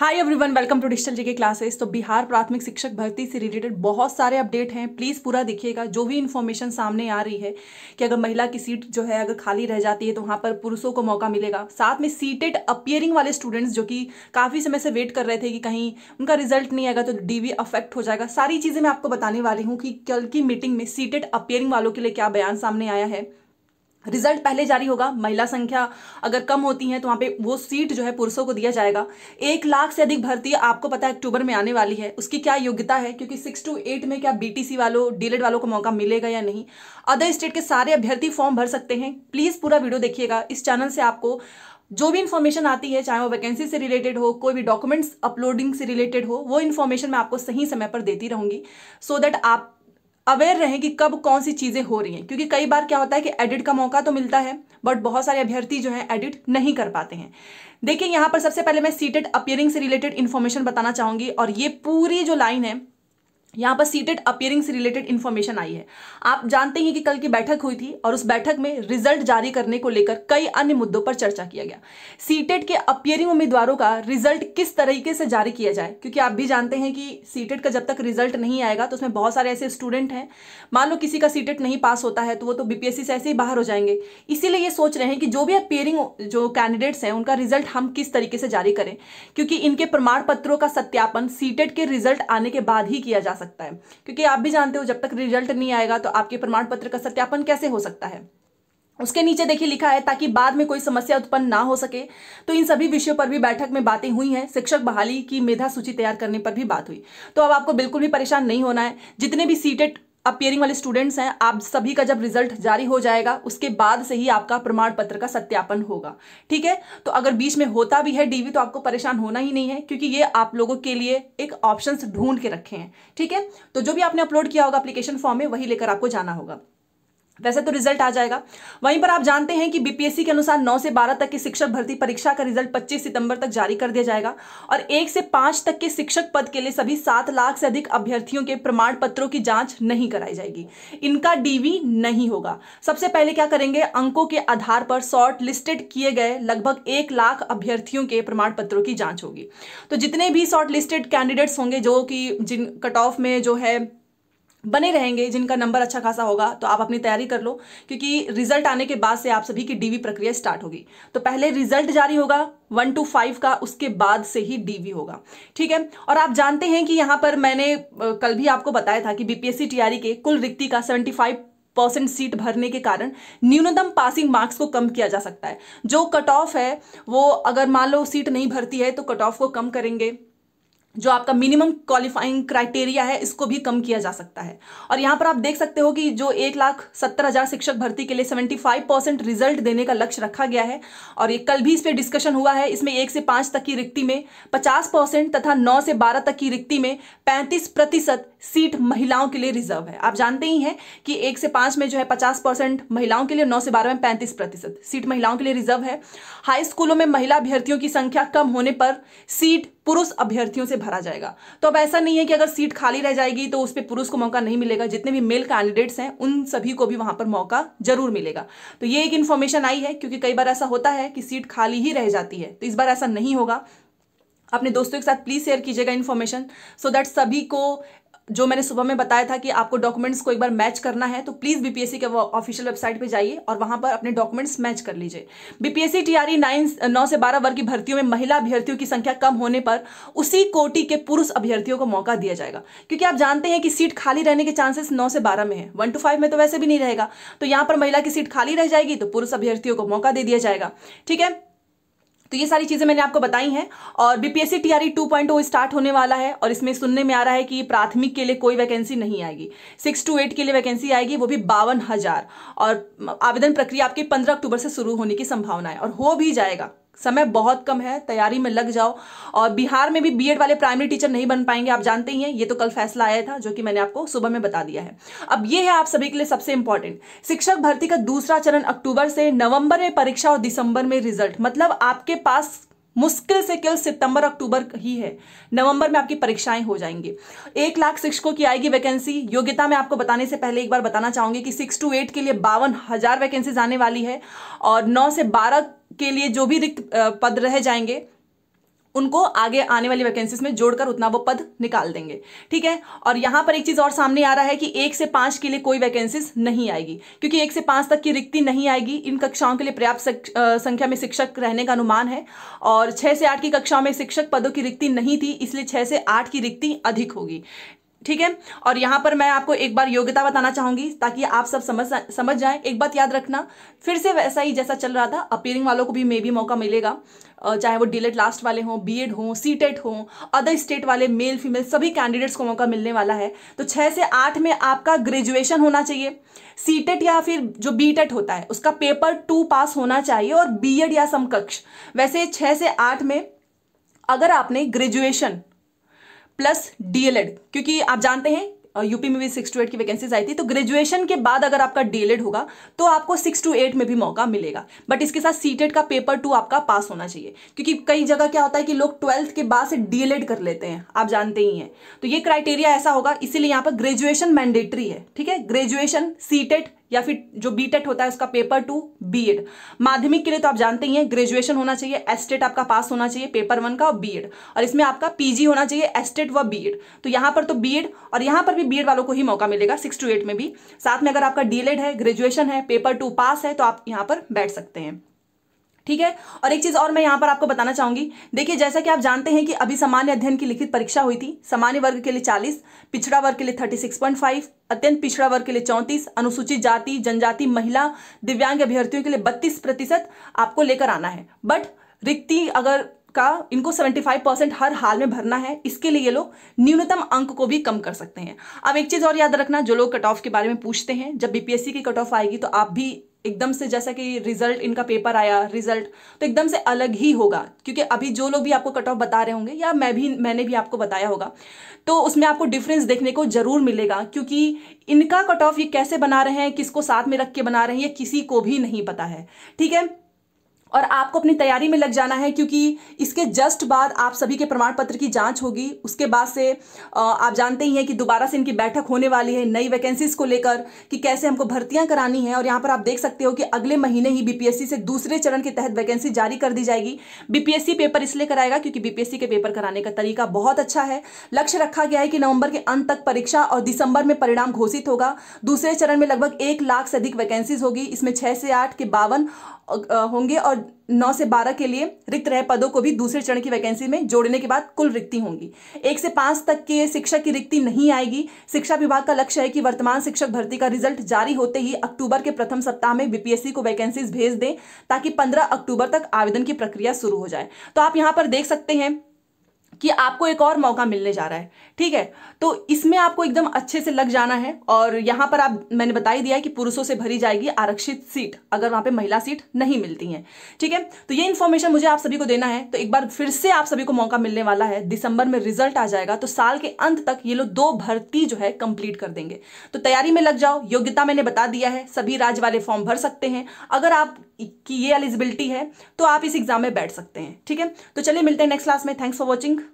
Hi everyone welcome to digital GK classes तो बिहार प्राथमिक शिक्षक भर्ती से रिलेटेड बहुत सारे अपडेट हैं प्लीज़ पूरा देखिएगा जो भी इन्फॉर्मेशन सामने आ रही है कि अगर महिला की सीट जो है अगर खाली रह जाती है तो वहाँ पर पुरुषों को मौका मिलेगा साथ में सीटेड अपियरिंग वाले स्टूडेंट्स जो कि काफ़ी समय से वेट कर रहे थे कि कहीं उनका रिजल्ट नहीं आएगा तो डी अफेक्ट हो जाएगा सारी चीज़ें मैं आपको बताने वाली हूँ कि कल की मीटिंग में सीटेड अपियरिंग वालों के लिए क्या बयान सामने आया है रिजल्ट हम्म। पहले जारी होगा महिला संख्या अगर कम होती है तो वहाँ पे वो सीट जो है पुरुषों को दिया जाएगा एक लाख से अधिक भर्ती आपको पता है अक्टूबर में आने वाली है उसकी क्या योग्यता है क्योंकि सिक्स टू एट में क्या बीटीसी वालों डीलेट e वालों को मौका मिलेगा या नहीं अदर स्टेट के सारे अभ्यर्थी फॉर्म भर सकते हैं प्लीज़ पूरा वीडियो देखिएगा इस चैनल से आपको जो भी इन्फॉर्मेशन आती है चाहे वो वैकेंसी से रिलेटेड हो कोई भी डॉक्यूमेंट्स अपलोडिंग से रिलेटेड हो वो इन्फॉर्मेशन मैं आपको सही समय पर देती रहूँगी सो so दैट आप अवेयर रहें कि कब कौन सी चीज़ें हो रही हैं क्योंकि कई बार क्या होता है कि एडिट का मौका तो मिलता है बट बहुत सारे अभ्यर्थी जो हैं एडिट नहीं कर पाते हैं देखिए यहाँ पर सबसे पहले मैं सीटेड अपियरिंग से रिलेटेड इन्फॉर्मेशन बताना चाहूँगी और ये पूरी जो लाइन है यहाँ पर सीटेड अपियरिंग से रिलेटेड इन्फॉर्मेशन आई है आप जानते हैं कि कल की बैठक हुई थी और उस बैठक में रिजल्ट जारी करने को लेकर कई अन्य मुद्दों पर चर्चा किया गया सीटेड के अपियरिंग उम्मीदवारों का रिजल्ट किस तरीके से जारी किया जाए क्योंकि आप भी जानते हैं कि सीटेड का जब तक रिजल्ट नहीं आएगा तो उसमें बहुत सारे ऐसे स्टूडेंट हैं मान लो किसी का सीटेट नहीं पास होता है तो वो तो बीपीएससी से ऐसे ही बाहर हो जाएंगे इसीलिए ये सोच रहे हैं कि जो भी अपियरिंग जो कैंडिडेट्स हैं उनका रिजल्ट हम किस तरीके से जारी करें क्योंकि इनके प्रमाण पत्रों का सत्यापन सीटेड के रिजल्ट आने के बाद ही किया जा सकता है क्योंकि आप भी जानते हो जब तक रिजल्ट नहीं आएगा तो आपके प्रमाण पत्र का सत्यापन कैसे हो सकता है उसके नीचे देखिए लिखा है ताकि बाद में कोई समस्या उत्पन्न ना हो सके तो इन सभी विषयों पर भी बैठक में बातें हुई हैं शिक्षक बहाली की मेधा सूची तैयार करने पर भी बात हुई तो अब आपको बिल्कुल भी परेशान नहीं होना है जितने भी सीटेट अपियरिंग वाले स्टूडेंट्स हैं आप सभी का जब रिजल्ट जारी हो जाएगा उसके बाद से ही आपका प्रमाण पत्र का सत्यापन होगा ठीक है तो अगर बीच में होता भी है डीवी तो आपको परेशान होना ही नहीं है क्योंकि ये आप लोगों के लिए एक ऑप्शन ढूंढ के रखे हैं ठीक है तो जो भी आपने अपलोड किया होगा अप्लीकेशन फॉर्म में वही लेकर आपको जाना होगा वैसे तो रिजल्ट आ जाएगा वहीं पर आप जानते हैं कि बीपीएससी के अनुसार 9 से 12 तक की शिक्षक भर्ती परीक्षा का रिजल्ट 25 सितंबर तक जारी कर दिया जाएगा और 1 से 5 तक के शिक्षक पद के लिए सभी 7 लाख से अधिक अभ्यर्थियों के प्रमाण पत्रों की जांच नहीं कराई जाएगी इनका डीवी नहीं होगा सबसे पहले क्या करेंगे अंकों के आधार पर शॉर्ट लिस्टेड किए गए लगभग एक लाख अभ्यर्थियों के प्रमाण पत्रों की जाँच होगी तो जितने भी शॉर्ट लिस्टेड कैंडिडेट्स होंगे जो कि जिन कट ऑफ में जो है बने रहेंगे जिनका नंबर अच्छा खासा होगा तो आप अपनी तैयारी कर लो क्योंकि रिजल्ट आने के बाद से आप सभी की डीवी प्रक्रिया स्टार्ट होगी तो पहले रिजल्ट जारी होगा वन टू फाइव का उसके बाद से ही डीवी होगा ठीक है और आप जानते हैं कि यहाँ पर मैंने कल भी आपको बताया था कि बीपीएससी टीआरई e के कुल रिक्ति का सेवेंटी फाइव परसेंट सीट भरने के कारण न्यूनतम पासिंग मार्क्स को कम किया जा सकता है जो कट ऑफ है वो अगर मान लो सीट नहीं भरती है तो कट ऑफ को कम करेंगे जो आपका मिनिमम क्वालिफाइंग क्राइटेरिया है इसको भी कम किया जा सकता है और यहाँ पर आप देख सकते हो कि जो एक लाख सत्तर हज़ार शिक्षक भर्ती के लिए सेवेंटी फाइव परसेंट रिजल्ट देने का लक्ष्य रखा गया है और ये कल भी इस पर डिस्कशन हुआ है इसमें एक से पाँच तक की रिक्ति में पचास परसेंट तथा नौ से बारह तक की रिक्ति में पैंतीस प्रतिशत सीट महिलाओं के लिए रिजर्व है आप जानते ही हैं कि एक से पांच में जो है पचास परसेंट महिलाओं के लिए नौ से बारह में पैंतीस प्रतिशत सीट महिलाओं के लिए रिजर्व है हाई स्कूलों में महिला अभ्यर्थियों की संख्या कम होने पर सीट पुरुष अभ्यर्थियों से भरा जाएगा तो अब ऐसा नहीं है कि अगर सीट खाली रह जाएगी तो उस पर पुरुष को मौका नहीं मिलेगा जितने भी मेल कैंडिडेट्स हैं उन सभी को भी वहां पर मौका जरूर मिलेगा तो ये एक इन्फॉर्मेशन आई है क्योंकि कई बार ऐसा होता है कि सीट खाली ही रह जाती है तो इस बार ऐसा नहीं होगा अपने दोस्तों के साथ प्लीज़ शेयर कीजिएगा इन्फॉर्मेशन सो दैट सभी को जो मैंने सुबह में बताया था कि आपको डॉक्यूमेंट्स को एक बार मैच करना है तो प्लीज़ बीपीएससी के ऑफिशियल वेबसाइट पे जाइए और वहां पर अपने डॉक्यूमेंट्स मैच कर लीजिए बीपीएससी टीआरई e नाइन नौ से बारह वर्ग की भर्तियों में महिला अभ्यर्थियों की संख्या कम होने पर उसी कोटि के पुरुष अभ्यर्थियों को मौका दिया जाएगा क्योंकि आप जानते हैं कि सीट खाली रहने के चांसेस नौ से बारह में है वन टू फाइव में तो वैसे भी नहीं रहेगा तो यहाँ पर महिला की सीट खाली रह जाएगी तो पुरुष अभ्यर्थियों को मौका दे दिया जाएगा ठीक है तो ये सारी चीज़ें मैंने आपको बताई हैं और बीपीएससी टीआरई पॉइंट स्टार्ट होने वाला है और इसमें सुनने में आ रहा है कि प्राथमिक के लिए कोई वैकेंसी नहीं आएगी सिक्स टू एट के लिए वैकेंसी आएगी वो भी बावन हज़ार और आवेदन प्रक्रिया आपकी पंद्रह अक्टूबर से शुरू होने की संभावना है और हो भी जाएगा समय बहुत कम है तैयारी में लग जाओ और बिहार में भी बीएड वाले प्राइमरी टीचर नहीं बन पाएंगे आप जानते ही हैं ये तो कल फैसला आया था जो कि मैंने आपको सुबह में बता दिया है अब ये है आप सभी के लिए सबसे इंपॉर्टेंट शिक्षक भर्ती का दूसरा चरण अक्टूबर से नवंबर में परीक्षा और दिसंबर में रिजल्ट मतलब आपके पास मुश्किल से केवल सितंबर अक्टूबर ही है नवंबर में आपकी परीक्षाएं हो जाएंगी एक लाख शिक्षकों की आएगी वैकेंसी योग्यता में आपको बताने से पहले एक बार बताना चाहूंगी कि सिक्स टू एट के लिए बावन हजार वैकेंसीज आने वाली है और नौ से बारह के लिए जो भी रिक्त पद रह जाएंगे उनको आगे आने वाली वैकेंसीज में जोड़कर उतना वो पद निकाल देंगे ठीक है और यहाँ पर एक चीज़ और सामने आ रहा है कि एक से पाँच के लिए कोई वैकेंसीज नहीं आएगी क्योंकि एक से पाँच तक की रिक्ति नहीं आएगी इन कक्षाओं के लिए पर्याप्त संख्या में शिक्षक रहने का अनुमान है और छह से आठ की कक्षाओं में शिक्षक पदों की रिक्ति नहीं थी इसलिए छः से आठ की रिक्ति अधिक होगी ठीक है और यहां पर मैं आपको एक बार योग्यता बताना चाहूंगी ताकि आप सब समझ समझ जाएं एक बात याद रखना फिर से वैसा ही जैसा चल रहा था अपीयरिंग वालों को भी मे बी मौका मिलेगा चाहे वो डीलेट लास्ट e वाले हों बी एड हों सी टेट हों अदर स्टेट वाले मेल फीमेल सभी कैंडिडेट्स को मौका मिलने वाला है तो छः से आठ में आपका ग्रेजुएशन होना चाहिए सी टेट या फिर जो बी टेट होता है उसका पेपर टू पास होना चाहिए और बी एड या समकक्ष वैसे छः से आठ में अगर आपने ग्रेजुएशन प्लस डीएलएड क्योंकि आप जानते हैं यूपी में भी सिक्स टू एट की वैकेंसीज आई थी तो ग्रेजुएशन के बाद अगर आपका डीएलएड होगा तो आपको सिक्स टू एट में भी मौका मिलेगा बट इसके साथ सीटेड का पेपर टू आपका पास होना चाहिए क्योंकि कई जगह क्या होता है कि लोग ट्वेल्थ के बाद से डीएलएड कर लेते हैं आप जानते ही हैं तो ये क्राइटेरिया ऐसा होगा इसीलिए यहाँ पर ग्रेजुएशन मैंडेटरी है ठीक है ग्रेजुएशन सीटेड या फिर जो बीटेट होता है उसका पेपर टू बीएड माध्यमिक के लिए तो आप जानते ही हैं ग्रेजुएशन होना चाहिए एस्टेट आपका पास होना चाहिए पेपर वन का और बीएड और इसमें आपका पीजी होना चाहिए एस्टेट व बीएड तो यहाँ पर तो बीएड और यहाँ पर भी बीएड वालों को ही मौका मिलेगा सिक्स टू एट में भी साथ में अगर आपका डीएलएड है ग्रेजुएशन है पेपर टू पास है तो आप यहाँ पर बैठ सकते हैं ठीक है और एक चीज और मैं यहाँ पर आपको बताना चाहूंगी देखिए जैसा कि आप जानते हैं कि अभी सामान्य अध्ययन की लिखित परीक्षा हुई थी सामान्य वर्ग के लिए 40 पिछड़ा वर्ग के लिए 36.5 अत्यंत पिछड़ा वर्ग के लिए 34 अनुसूचित जाति जनजाति महिला दिव्यांग अभ्यर्थियों के लिए 32 प्रतिशत आपको लेकर आना है बट रिक्ति अगर का इनको 75 परसेंट हर हाल में भरना है इसके लिए ये लोग न्यूनतम अंक को भी कम कर सकते हैं अब एक चीज और याद रखना जो लोग कट ऑफ के बारे में पूछते हैं जब बीपीएससी की कट ऑफ आएगी तो आप भी एकदम से जैसा कि रिजल्ट इनका पेपर आया रिजल्ट तो एकदम से अलग ही होगा क्योंकि अभी जो लोग भी आपको कट ऑफ बता रहे होंगे या मैं भी मैंने भी आपको बताया होगा तो उसमें आपको डिफरेंस देखने को जरूर मिलेगा क्योंकि इनका कट ऑफ ये कैसे बना रहे हैं किसको साथ में रख के बना रहे हैं ये किसी को भी नहीं पता है ठीक है और आपको अपनी तैयारी में लग जाना है क्योंकि इसके जस्ट बाद आप सभी के प्रमाण पत्र की जांच होगी उसके बाद से आप जानते ही हैं कि दोबारा से इनकी बैठक होने वाली है नई वैकेंसीज को लेकर कि कैसे हमको भर्तियां करानी है और यहाँ पर आप देख सकते हो कि अगले महीने ही बीपीएससी से दूसरे चरण के तहत वैकेंसी जारी कर दी जाएगी बीपीएससी पेपर इसलिए कराएगा क्योंकि बीपीएससी के पेपर कराने का तरीका बहुत अच्छा है लक्ष्य रखा गया है कि नवंबर के अंत तक परीक्षा और दिसंबर में परिणाम घोषित होगा दूसरे चरण में लगभग एक लाख से अधिक वैकेंसीज होगी इसमें छह से आठ के बावन होंगे और नौ से बारह के लिए रिक्त रहे पदों को भी दूसरे चरण की वैकेंसी में जोड़ने के बाद कुल रिक्ति होंगी एक से पांच तक के शिक्षक की रिक्ति नहीं आएगी शिक्षा विभाग का लक्ष्य है कि वर्तमान शिक्षक भर्ती का रिजल्ट जारी होते ही अक्टूबर के प्रथम सप्ताह में बीपीएससी को वैकेंसीज भेज दें ताकि पंद्रह अक्टूबर तक आवेदन की प्रक्रिया शुरू हो जाए तो आप यहां पर देख सकते हैं कि आपको एक और मौका मिलने जा रहा है ठीक है तो इसमें आपको एकदम अच्छे से लग जाना है और यहाँ पर आप मैंने बता ही दिया है कि पुरुषों से भरी जाएगी आरक्षित सीट अगर वहाँ पर महिला सीट नहीं मिलती है ठीक है तो ये इन्फॉर्मेशन मुझे आप सभी को देना है तो एक बार फिर से आप सभी को मौका मिलने वाला है दिसंबर में रिजल्ट आ जाएगा तो साल के अंत तक ये लोग दो भर्ती जो है कंप्लीट कर देंगे तो तैयारी में लग जाओ योग्यता मैंने बता दिया है सभी राज्य वाले फॉर्म भर सकते हैं अगर आप की ये एलिजिबिलिटी है तो आप इस एग्जाम में बैठ सकते हैं ठीक है तो चलिए मिलते हैं नेक्स्ट क्लास में थैंक्स फॉर वॉचिंग